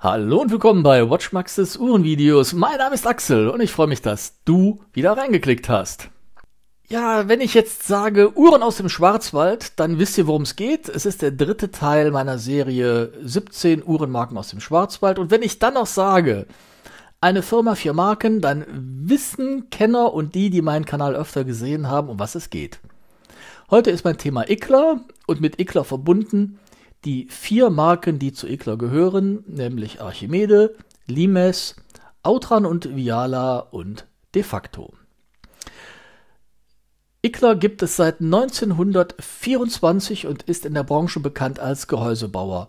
Hallo und willkommen bei Watchmaxes Uhrenvideos. Mein Name ist Axel und ich freue mich, dass du wieder reingeklickt hast. Ja, wenn ich jetzt sage Uhren aus dem Schwarzwald, dann wisst ihr, worum es geht. Es ist der dritte Teil meiner Serie 17 Uhrenmarken aus dem Schwarzwald. Und wenn ich dann noch sage, eine Firma, vier Marken, dann Wissen, Kenner und die, die meinen Kanal öfter gesehen haben, um was es geht. Heute ist mein Thema Ickler und mit Ickler verbunden die vier Marken, die zu Ickler gehören, nämlich Archimede, Limes, Outran und Viala und De facto. Ickler gibt es seit 1924 und ist in der Branche bekannt als Gehäusebauer.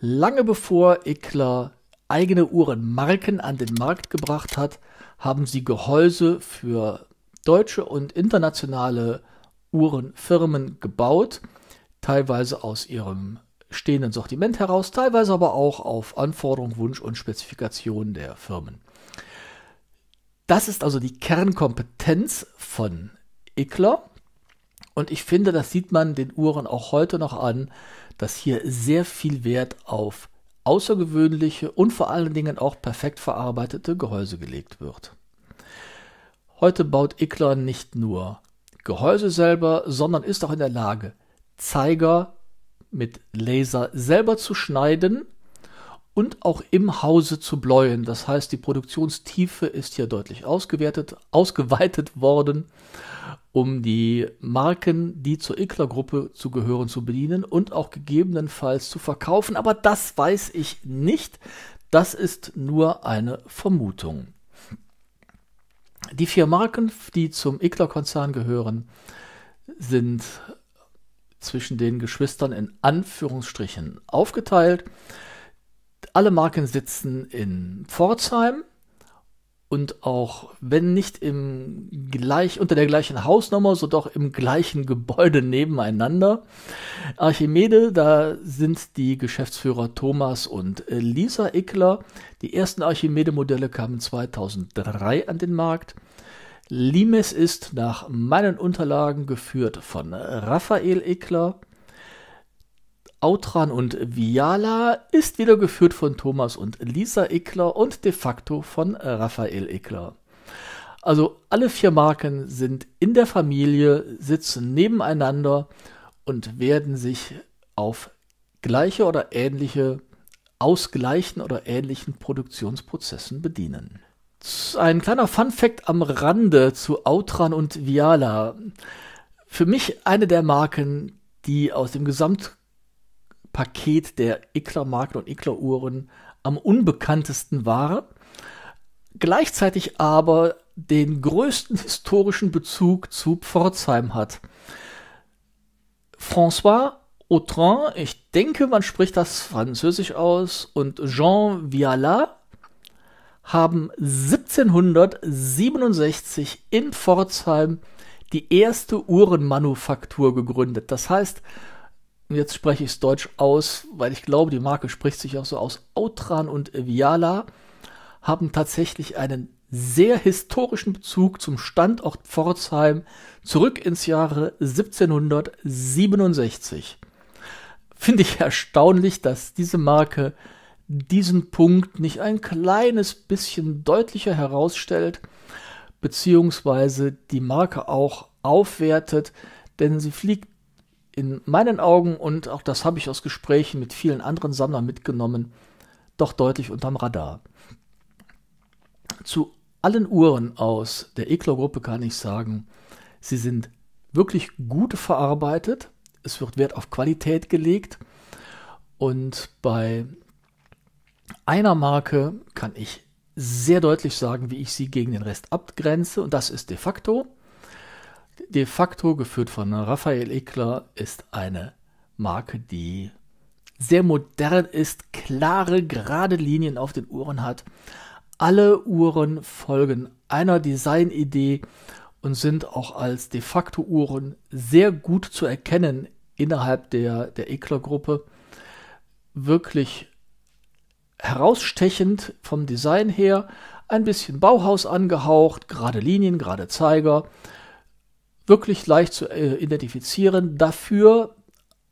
Lange bevor Ickler eigene Uhrenmarken an den Markt gebracht hat, haben sie Gehäuse für deutsche und internationale Uhrenfirmen gebaut, teilweise aus ihrem stehenden Sortiment heraus, teilweise aber auch auf Anforderung, Wunsch und Spezifikation der Firmen. Das ist also die Kernkompetenz von Ickler. Und ich finde, das sieht man den Uhren auch heute noch an, dass hier sehr viel Wert auf außergewöhnliche und vor allen Dingen auch perfekt verarbeitete Gehäuse gelegt wird. Heute baut Ickler nicht nur Gehäuse selber, sondern ist auch in der Lage, Zeiger mit Laser selber zu schneiden und auch im Hause zu bläuen. Das heißt, die Produktionstiefe ist hier deutlich ausgewertet, ausgeweitet worden um die Marken, die zur Ickler-Gruppe zu gehören, zu bedienen und auch gegebenenfalls zu verkaufen. Aber das weiß ich nicht. Das ist nur eine Vermutung. Die vier Marken, die zum Ickler-Konzern gehören, sind zwischen den Geschwistern in Anführungsstrichen aufgeteilt. Alle Marken sitzen in Pforzheim und auch, wenn nicht im gleich, unter der gleichen Hausnummer, so doch im gleichen Gebäude nebeneinander. Archimede, da sind die Geschäftsführer Thomas und Lisa Ickler. Die ersten Archimede-Modelle kamen 2003 an den Markt. Limes ist nach meinen Unterlagen geführt von Raphael Ickler. Outran und Viala ist wieder geführt von Thomas und Lisa Ickler und de facto von Raphael Ickler. Also alle vier Marken sind in der Familie, sitzen nebeneinander und werden sich auf gleiche oder ähnliche ausgleichen oder ähnlichen Produktionsprozessen bedienen. Ein kleiner Fun fact am Rande zu Outran und Viala. Für mich eine der Marken, die aus dem Gesamt Paket der Ikler-Marken und Ikler-Uhren am unbekanntesten war, gleichzeitig aber den größten historischen Bezug zu Pforzheim hat. François Autran, ich denke, man spricht das französisch aus, und Jean Viala haben 1767 in Pforzheim die erste Uhrenmanufaktur gegründet. Das heißt, jetzt spreche ich es deutsch aus, weil ich glaube, die Marke spricht sich auch so aus, Outran und Viala haben tatsächlich einen sehr historischen Bezug zum Standort Pforzheim zurück ins Jahre 1767. Finde ich erstaunlich, dass diese Marke diesen Punkt nicht ein kleines bisschen deutlicher herausstellt, beziehungsweise die Marke auch aufwertet, denn sie fliegt in meinen Augen, und auch das habe ich aus Gesprächen mit vielen anderen Sammlern mitgenommen, doch deutlich unterm Radar. Zu allen Uhren aus der Eklo-Gruppe kann ich sagen, sie sind wirklich gut verarbeitet, es wird Wert auf Qualität gelegt und bei einer Marke kann ich sehr deutlich sagen, wie ich sie gegen den Rest abgrenze und das ist de facto de facto geführt von Raphael Eckler, ist eine Marke, die sehr modern ist, klare, gerade Linien auf den Uhren hat. Alle Uhren folgen einer Designidee und sind auch als de facto Uhren sehr gut zu erkennen innerhalb der, der Ekler-Gruppe. Wirklich herausstechend vom Design her, ein bisschen Bauhaus angehaucht, gerade Linien, gerade Zeiger, wirklich leicht zu äh, identifizieren, dafür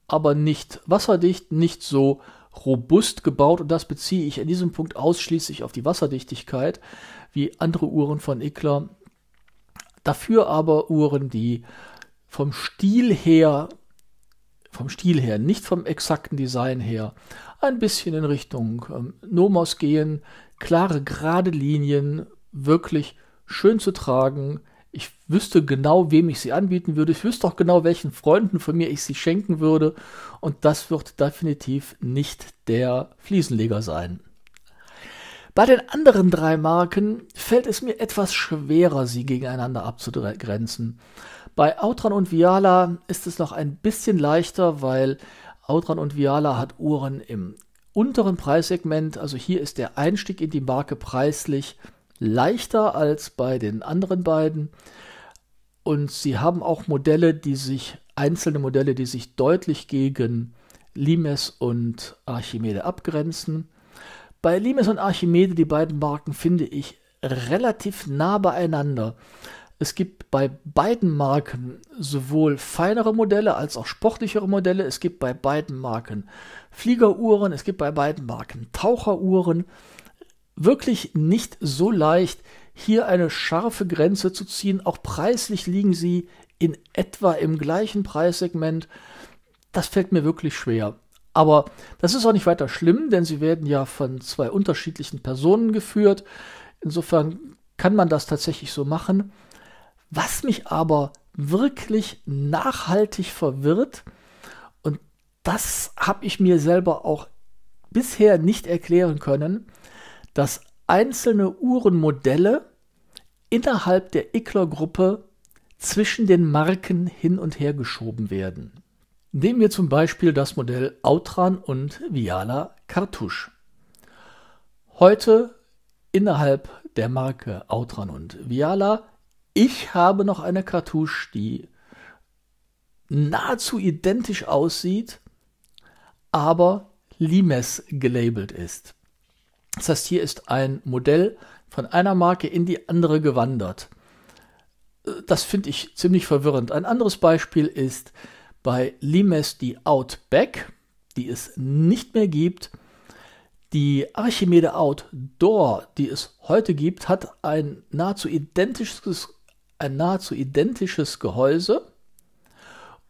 aber nicht wasserdicht, nicht so robust gebaut und das beziehe ich in diesem Punkt ausschließlich auf die Wasserdichtigkeit, wie andere Uhren von Ickler. Dafür aber Uhren, die vom Stil her, vom Stil her, nicht vom exakten Design her, ein bisschen in Richtung ähm, Nomos gehen, klare, gerade Linien, wirklich schön zu tragen, ich wüsste genau, wem ich sie anbieten würde. Ich wüsste auch genau, welchen Freunden von mir ich sie schenken würde. Und das wird definitiv nicht der Fliesenleger sein. Bei den anderen drei Marken fällt es mir etwas schwerer, sie gegeneinander abzugrenzen. Bei Outran und Viala ist es noch ein bisschen leichter, weil Outran und Viala hat Uhren im unteren Preissegment. Also hier ist der Einstieg in die Marke preislich leichter als bei den anderen beiden. Und sie haben auch Modelle, die sich, einzelne Modelle, die sich deutlich gegen Limes und Archimede abgrenzen. Bei Limes und Archimede, die beiden Marken, finde ich relativ nah beieinander. Es gibt bei beiden Marken sowohl feinere Modelle als auch sportlichere Modelle. Es gibt bei beiden Marken Fliegeruhren, es gibt bei beiden Marken Taucheruhren wirklich nicht so leicht, hier eine scharfe Grenze zu ziehen. Auch preislich liegen sie in etwa im gleichen Preissegment. Das fällt mir wirklich schwer. Aber das ist auch nicht weiter schlimm, denn sie werden ja von zwei unterschiedlichen Personen geführt. Insofern kann man das tatsächlich so machen. Was mich aber wirklich nachhaltig verwirrt, und das habe ich mir selber auch bisher nicht erklären können, dass einzelne Uhrenmodelle innerhalb der Ickler-Gruppe zwischen den Marken hin und her geschoben werden. Nehmen wir zum Beispiel das Modell Outran und Viala Cartouche. Heute innerhalb der Marke Outran und Viala, ich habe noch eine Cartouche, die nahezu identisch aussieht, aber Limes gelabelt ist. Das heißt, hier ist ein Modell von einer Marke in die andere gewandert. Das finde ich ziemlich verwirrend. Ein anderes Beispiel ist bei Limes die Outback, die es nicht mehr gibt. Die Archimede Outdoor, die es heute gibt, hat ein nahezu identisches, ein nahezu identisches Gehäuse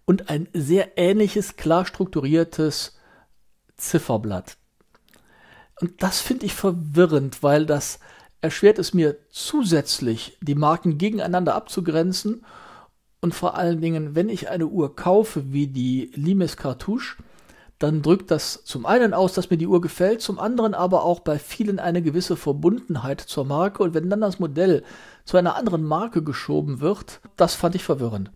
und ein sehr ähnliches, klar strukturiertes Zifferblatt. Und das finde ich verwirrend, weil das erschwert es mir zusätzlich, die Marken gegeneinander abzugrenzen. Und vor allen Dingen, wenn ich eine Uhr kaufe, wie die Limes Cartouche, dann drückt das zum einen aus, dass mir die Uhr gefällt, zum anderen aber auch bei vielen eine gewisse Verbundenheit zur Marke. Und wenn dann das Modell zu einer anderen Marke geschoben wird, das fand ich verwirrend.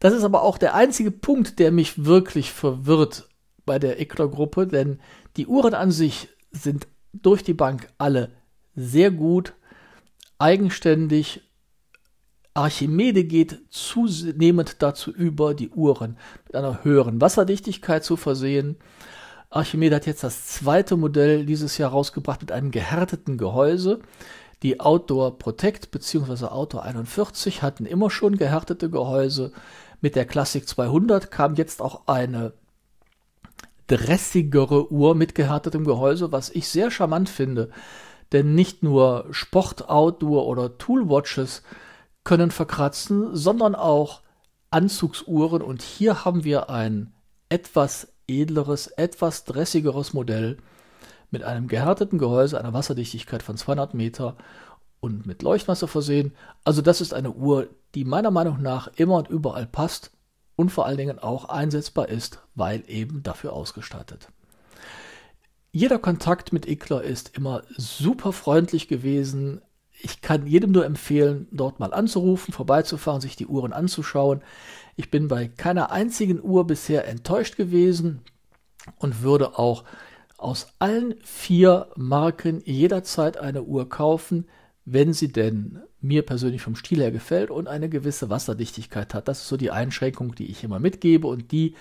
Das ist aber auch der einzige Punkt, der mich wirklich verwirrt bei der Eckler-Gruppe, denn die Uhren an sich sind durch die Bank alle sehr gut, eigenständig. Archimede geht zunehmend dazu über, die Uhren mit einer höheren Wasserdichtigkeit zu versehen. Archimede hat jetzt das zweite Modell dieses Jahr rausgebracht mit einem gehärteten Gehäuse. Die Outdoor Protect bzw. Outdoor 41 hatten immer schon gehärtete Gehäuse. Mit der Classic 200 kam jetzt auch eine dressigere Uhr mit gehärtetem Gehäuse, was ich sehr charmant finde. Denn nicht nur Sport, Outdoor oder Toolwatches können verkratzen, sondern auch Anzugsuhren. Und hier haben wir ein etwas edleres, etwas dressigeres Modell mit einem gehärteten Gehäuse, einer Wasserdichtigkeit von 200 Meter und mit Leuchtmasse versehen. Also das ist eine Uhr, die meiner Meinung nach immer und überall passt und vor allen Dingen auch einsetzbar ist, weil eben dafür ausgestattet. Jeder Kontakt mit Ickler ist immer super freundlich gewesen. Ich kann jedem nur empfehlen, dort mal anzurufen, vorbeizufahren, sich die Uhren anzuschauen. Ich bin bei keiner einzigen Uhr bisher enttäuscht gewesen und würde auch aus allen vier Marken jederzeit eine Uhr kaufen, wenn sie denn mir persönlich vom Stil her gefällt und eine gewisse Wasserdichtigkeit hat. Das ist so die Einschränkung, die ich immer mitgebe und die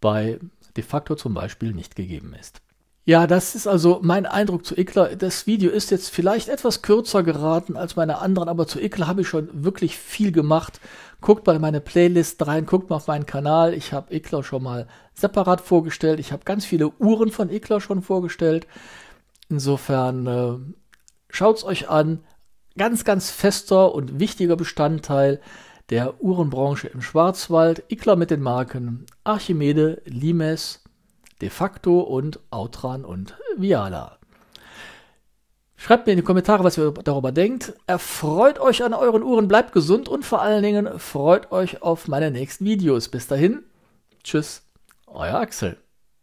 bei de facto zum Beispiel nicht gegeben ist. Ja, das ist also mein Eindruck zu Ickler. Das Video ist jetzt vielleicht etwas kürzer geraten als meine anderen, aber zu Ickler habe ich schon wirklich viel gemacht. Guckt mal in meine Playlist rein, guckt mal auf meinen Kanal. Ich habe Ickler schon mal separat vorgestellt. Ich habe ganz viele Uhren von Ickler schon vorgestellt. Insofern äh, es euch an ganz, ganz fester und wichtiger Bestandteil der Uhrenbranche im Schwarzwald. Ickler mit den Marken Archimede, Limes, De facto und Outran und Viala. Schreibt mir in die Kommentare, was ihr darüber denkt. Erfreut euch an euren Uhren, bleibt gesund und vor allen Dingen freut euch auf meine nächsten Videos. Bis dahin, tschüss, euer Axel.